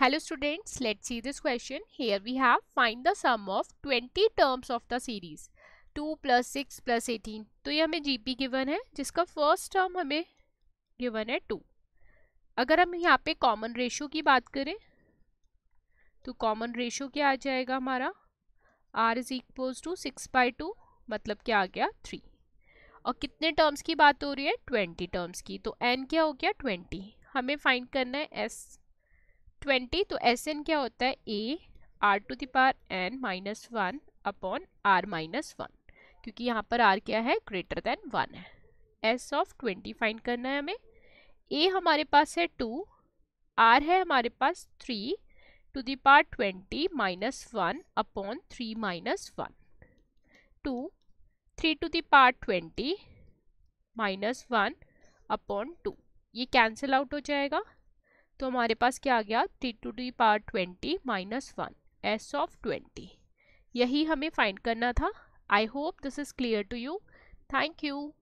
hello students let see this question here we have find the sum of twenty terms of the series two plus six plus eighteen तो ये हमें G P given है जिसका first term हमें given है two अगर हम यहाँ पे कॉमन रेशो की बात करें तो कॉमन रेशियो क्या आ जाएगा हमारा R is equals to six by two मतलब क्या आ गया थ्री और कितने टर्म्स की बात हो रही है ट्वेंटी टर्म्स की तो एन क्या हो गया ट्वेंटी हमें फाइंड करना है एस ट्वेंटी तो एस एन क्या होता है A R to the power N minus one upon R minus one क्योंकि यहाँ पर आर क्या है ग्रेटर देन वन है एस ऑफ ट्वेंटी फाइंड करना है हमें ए हमारे पास है टू आर है हमारे पास three to the power twenty minus one upon three minus one two three to the power twenty minus one upon two ये कैंसिल आउट हो जाएगा तो हमारे पास क्या आ गया three to the power twenty minus one S of twenty यही हमें फाइंड करना था I hope this is clear to you thank you